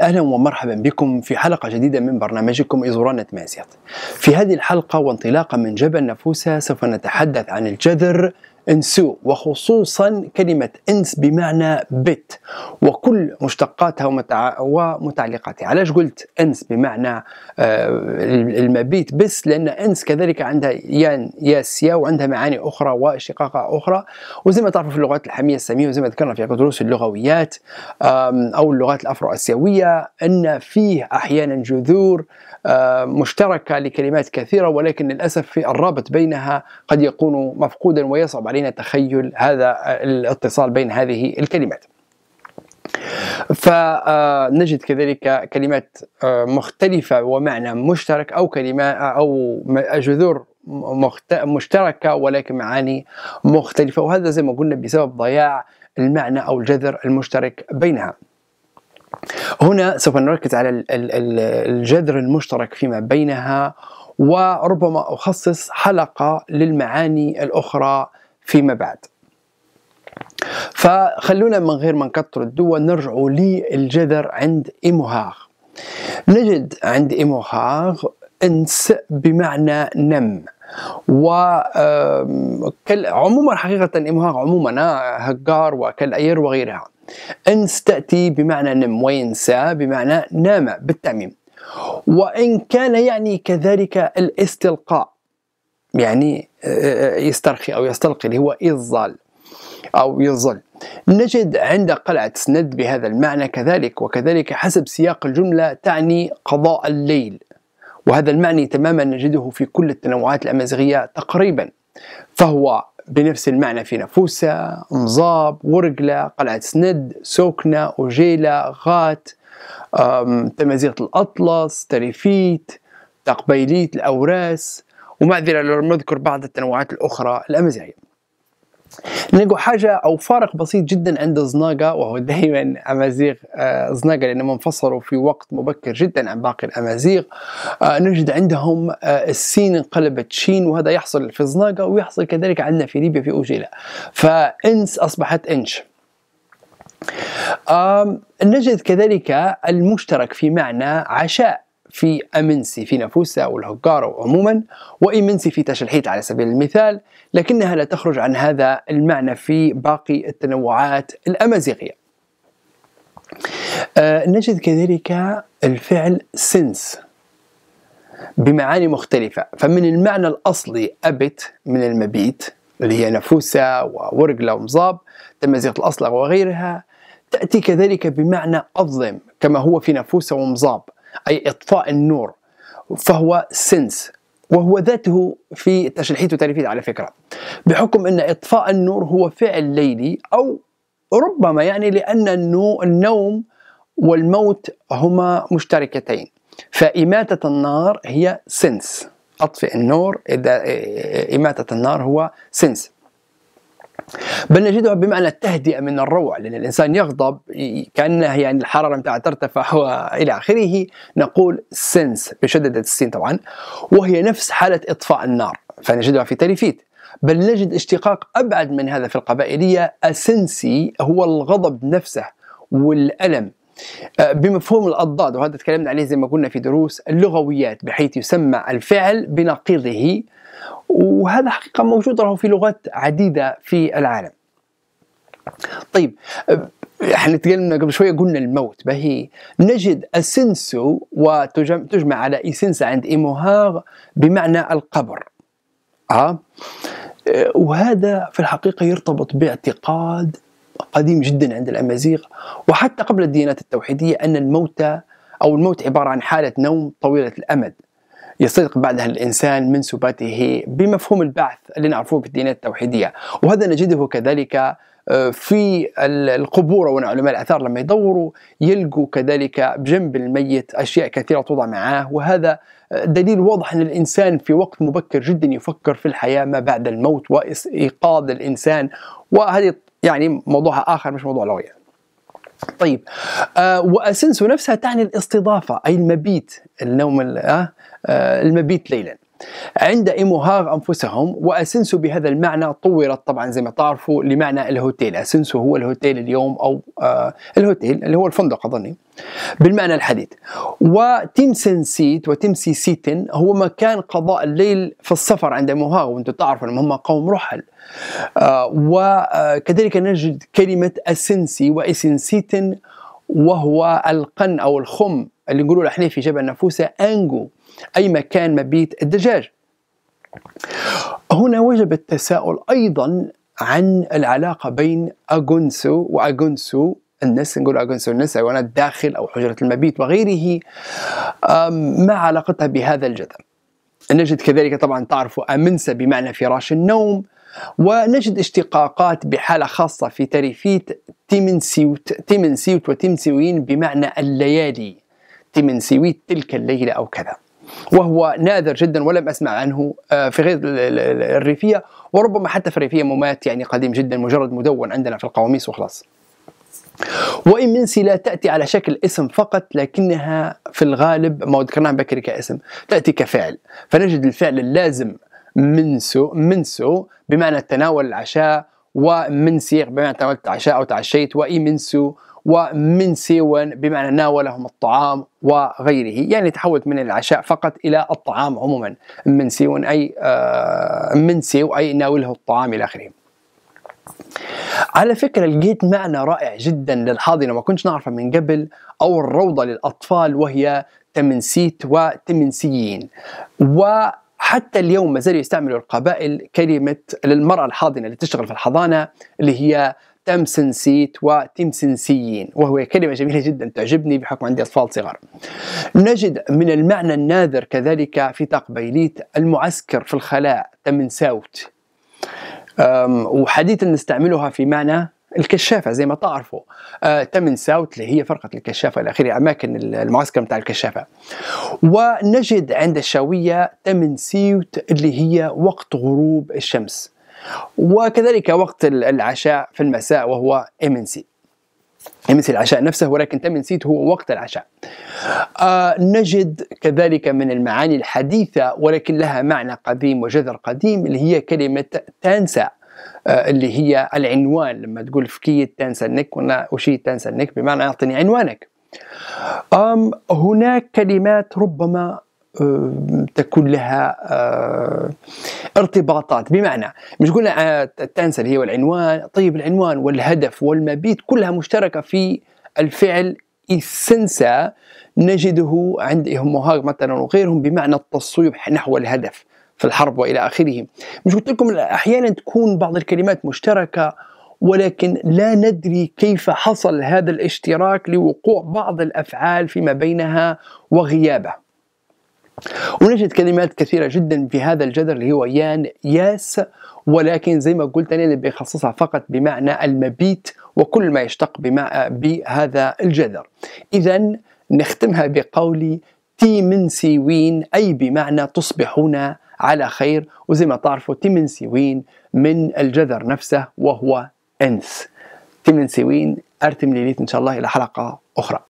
أهلا ومرحبا بكم في حلقة جديدة من برنامجكم ازورانة مازيت في هذه الحلقة وانطلاقا من جبل نفوسة سوف نتحدث عن الجذر انسو وخصوصا كلمة انس بمعنى بت وكل مشتقاتها ومتعلقاتها علاش قلت انس بمعنى آه، المبيت بس لأن انس كذلك عندها يان ياس يا وعندها معاني أخرى واشتقاقة أخرى وزي ما تعرفوا في اللغات الحامية السامية وزي ما ذكرنا في دروس اللغويات أو اللغات الأفرو آسيوية أن فيه أحيانا جذور آه، مشتركة لكلمات كثيرة ولكن للأسف في الرابط بينها قد يكون مفقودا ويصعب علينا تخيل هذا الاتصال بين هذه الكلمات فنجد كذلك كلمات آه، مختلفة ومعنى مشترك أو كلمة آه، أو جذور مشتركة ولكن معاني مختلفة وهذا زي ما قلنا بسبب ضياع المعنى أو الجذر المشترك بينها هنا سوف نركز على الجذر المشترك فيما بينها وربما أخصص حلقة للمعاني الأخرى فيما بعد فخلونا من غير ما نكثر الدواء نرجعوا للجذر عند إيموهاغ نجد عند إيموهاغ انس بمعنى نم و عموما حقيقة إمهاغ عموما آه، هجار وكالأير وغيرها انس تأتي بمعنى نم وينسى بمعنى نام بالتعميم وإن كان يعني كذلك الاستلقاء يعني آه، آه، يسترخي أو يستلقي اللي هو إظل أو يظل نجد عند قلعة سند بهذا المعنى كذلك وكذلك حسب سياق الجملة تعني قضاء الليل وهذا المعنى تماما نجده في كل التنوعات الأمازيغية تقريبا فهو بنفس المعنى في نفوسة مزاب، ورقلة، قلعة سند، سوكنا، أوجيلا، غات، تمازيغة الأطلس، تريفيت، تقبيليت، الأوراس، ومعذره لم نذكر بعض التنوعات الاخرى الامازيغيه نلقى حاجة أو فارق بسيط جدا عند زناقة وهو دائما أمازيغ آه، زناقة لأنهم انفصلوا في وقت مبكر جدا عن باقي الأمازيغ آه، نجد عندهم آه، السين انقلبت شين وهذا يحصل في زناقة ويحصل كذلك عندنا في ليبيا في أوجيلا فإنس أصبحت إنش نجد كذلك المشترك في معنى عشاء في أمنسي في نافوسا أو الهوكارو عموما وإمنسي في تشلحيت على سبيل المثال لكنها لا تخرج عن هذا المعنى في باقي التنوعات الأمازيغية أه نجد كذلك الفعل سنس بمعاني مختلفة فمن المعنى الأصلي أبت من المبيت اللي هي نفوسة وورقلة ومزاب تمزيق الأصلع وغيرها تأتي كذلك بمعنى أظلم كما هو في نفوسة ومزاب أي إطفاء النور فهو سنس وهو ذاته في تشريحيته وتعريفية على فكرة بحكم أن إطفاء النور هو فعل ليلي أو ربما يعني لأن النوم والموت هما مشتركتين فإماتة النار هي سنس أطفئ النور إذا إماتة النار هو سنس بل نجدها بمعنى التهدئة من الروع لأن الإنسان يغضب كأنه يعني الحرارة متاعه ترتفع وإلى آخره نقول سنس بشدد السين طبعا وهي نفس حالة إطفاء النار فنجدها في تلفيت بل نجد اشتقاق أبعد من هذا في القبائلية أسنسي هو الغضب نفسه والألم أه، بمفهوم الأضداد وهذا تكلمنا عليه زي ما قلنا في دروس اللغويات بحيث يسمى الفعل بنقيضه وهذا حقيقة موجود له في لغات عديدة في العالم طيب أه، احنا تكلمنا قبل شويه قلنا الموت بهي نجد اسنسو وتجمع على اسنسا عند ايموهاغ بمعنى القبر أه؟, اه وهذا في الحقيقه يرتبط باعتقاد قديم جدا عند الأمازيغ وحتى قبل الديانات التوحيدية أن الموت أو الموت عبارة عن حالة نوم طويلة الأمد يستيقظ بعدها الإنسان من سباته بمفهوم البعث اللي نعرفوه في الديانات التوحيدية وهذا نجده كذلك آه، في القبور وعلماء الآثار لما يدوروا يلقوا كذلك بجنب الميت أشياء كثيرة توضع معاه وهذا آه، دليل واضح أن الإنسان في وقت مبكر جدا يفكر في الحياة ما بعد الموت وإيقاظ الإنسان وهذه يعني موضوعها آخر مش موضوع لغوي طيب آه واسنسو نفسها تعني الاستضافه اي المبيت النوم آه،, آه المبيت ليلا عند إمهاغ أنفسهم وأسنسو بهذا المعنى طورت طبعا زي ما تعرفوا لمعنى الهوتيل أسنسو هو الهوتيل اليوم أو آه الهوتيل اللي هو الفندق أظني بالمعنى الحديث وتيمسي سيتن هو مكان قضاء الليل في السفر عند إمهاغ وأنتم تعرفوا أنهم هم قوم رحل آه وكذلك نجد كلمة أسنسي وإسنسيتن وهو القن أو الخم اللي نقولوا احنا في جبل نفوسه أنجو أي مكان مبيت الدجاج هنا وجب التساؤل أيضا عن العلاقة بين أغونسو وأغونسو الناس نقول أغونسو الناس حيوانات الداخل أو حجرة المبيت وغيره ما علاقتها بهذا الجدل نجد كذلك طبعا تعرفوا أمنسة بمعنى فراش النوم ونجد اشتقاقات بحالة خاصة في تريفيت تيمنسيوت تيمنسيوت وتيمسيوين بمعنى الليالي تيمنسيوت تلك الليلة أو كذا وهو نادر جدا ولم اسمع عنه آه، في غير الريفيه وربما حتى في الريفيه ممات يعني قديم جدا مجرد مدون عندنا في القواميس وخلاص. وإن من لا تأتي على شكل اسم فقط لكنها في الغالب ما ذكرناه بكري كاسم تأتي كفعل فنجد الفعل اللازم منسو منسو بمعنى تناول العشاء ومنسيغ بمعنى تناولت العشاء أو تعشيت واي منسو ومن سيون بمعنى ناولهم الطعام وغيره يعني تحولت من العشاء فقط إلى الطعام عموما من سيون أي آه، من سيو أي ناوله الطعام إلى آخره على فكرة لقيت معنى رائع جدا للحاضنة ما كنتش نعرفه من قبل أو الروضة للأطفال وهي تمنسيت وتمنسيين و حتى اليوم ما زالوا يستعملوا القبائل كلمة للمرأة الحاضنة اللي تشتغل في الحضانة اللي هي تمسنسيت وتمسنسيين وهو كلمة جميلة جدا تعجبني بحكم عندي أطفال صغار نجد من المعنى الناذر كذلك في تقبيليت المعسكر في الخلاء تمنساوت وحديثا نستعملها في معنى الكشافه زي ما تعرفوا أه، تمن ساوت اللي هي فرقه الكشافه الى اخره اماكن المعسكر بتاع الكشافه ونجد عند الشاويه تمن سيوت اللي هي وقت غروب الشمس وكذلك وقت العشاء في المساء وهو MNC MNC العشاء نفسه ولكن MNC هو وقت العشاء آه نجد كذلك من المعاني الحديثة ولكن لها معنى قديم وجذر قديم اللي هي كلمة تنسى آه اللي هي العنوان لما تقول فكية تنسى النك وانا وشي تنسى النك بمعنى اعطني عنوانك هناك كلمات ربما تكون لها آه، ارتباطات بمعنى مش قلنا التانسه آه، اللي هي والعنوان طيب العنوان والهدف والمبيت كلها مشتركه في الفعل السنسة نجده عند إهمهاج مثلا وغيرهم بمعنى التصويب نحو الهدف في الحرب والى اخره. مش قلت لكم احيانا تكون بعض الكلمات مشتركه ولكن لا ندري كيف حصل هذا الاشتراك لوقوع بعض الافعال فيما بينها وغيابه. ونجد كلمات كثيرة جدا في هذا الجذر اللي هو يان ياس ولكن زي ما قلت أنا بيخصصها فقط بمعنى المبيت وكل ما يشتق بهذا الجذر إذا نختمها بقول تيمنسيوين أي بمعنى تصبحون على خير وزي ما تعرفوا تيمنسيوين من الجذر نفسه وهو أنس تيمنسيوين أرتم ليليت إن شاء الله إلى حلقة أخرى